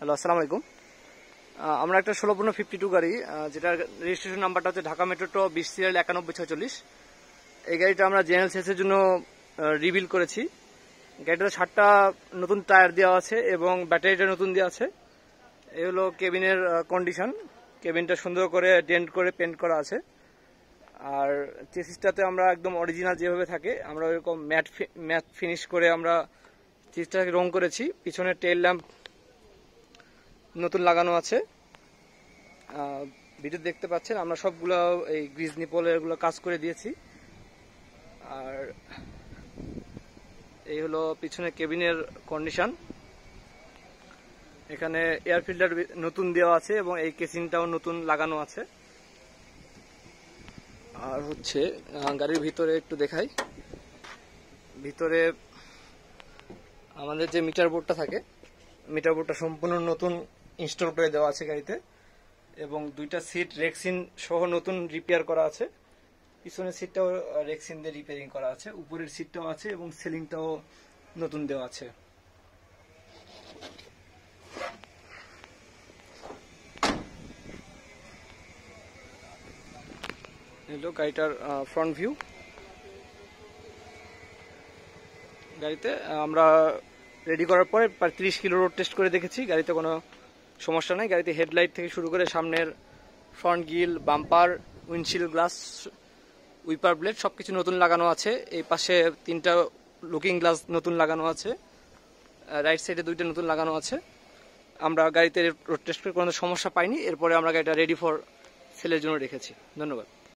hello আসসালামু আলাইকুম আমরা একটা ষোলো পনেরো ফিফটি টু গাড়ি যেটার রেজিস্ট্রেশন নাম্বারটা হচ্ছে ঢাকা মেট্রো টো বিশ সিরিয়াল একানব্বই ছয়চল্লিশ এই গাড়িটা আমরা জেনারেল সেসের জন্য রিভিল করেছি গাড়িটাতে ষাটটা নতুন টায়ার দেওয়া আছে এবং ব্যাটারিটা নতুন দেওয়া আছে এই হলো কেবিনের কন্ডিশন কেবিনটা সুন্দর করে ডেন্ট করে পেন্ট করা আছে আর চেসিসটাতে আমরা একদম অরিজিনাল যেভাবে থাকে আমরা ওইরকম ম্যাট ম্যাট ফিনিশ করে আমরা চেসিসটাকে রং করেছি পিছনে টেল ল্যাম্প নতুন লাগানো আছে ভিডিও দেখতে পাচ্ছেন আমরা সবগুলো এই গ্রিজ নিপলেরগুলো কাজ করে দিয়েছি আর এই হলো পিছনে কেবিনের কন্ডিশন এখানে এয়ার ফিল্টার নতুন দেওয়া আছে এবং এই কেসিনটাও নতুন লাগানো আছে আর হচ্ছে গাড়ির ভিতরে একটু দেখাই ভিতরে আমাদের যে মিটার বোর্ডটা থাকে মিটার বোর্ডটা সম্পূর্ণ নতুন ইনস্টল করে দেওয়া আছে গাড়িতে এবং দুইটা সিট রেক্সিন সহ নতুন রিপেয়ার করা আছে পিছনের সিটটাও রেক্সিন দিয়ে রিপেয়ারিং করা আছে উপরের সিটটাও আছে এবং সিলিংটাও নতুন দেওয়া আছে হ্যালো গাড়িটার ফ্রন্ট ভিউ গাড়িতে আমরা রেডি করার পরে প্রায় তিরিশ কিলো রোড টেস্ট করে দেখেছি গাড়িতে কোনো সমস্যা নেই গাড়িতে হেডলাইট থেকে শুরু করে সামনের front grill bumper windshield glass wiper blade সব কিছু নতুন লাগানো আছে এই পাশে তিনটা লুকিং গ্লাস নতুন লাগানো আছে রাইট সাইডে দুইটা নতুন লাগানো আছে আমরা গাড়িতে রোড টেস্ট করে কোনো সমস্যা পাইনি এরপরে আমরা গাড়িটা রেডি ফর সেলের জন্য রেখেছি ধন্যবাদ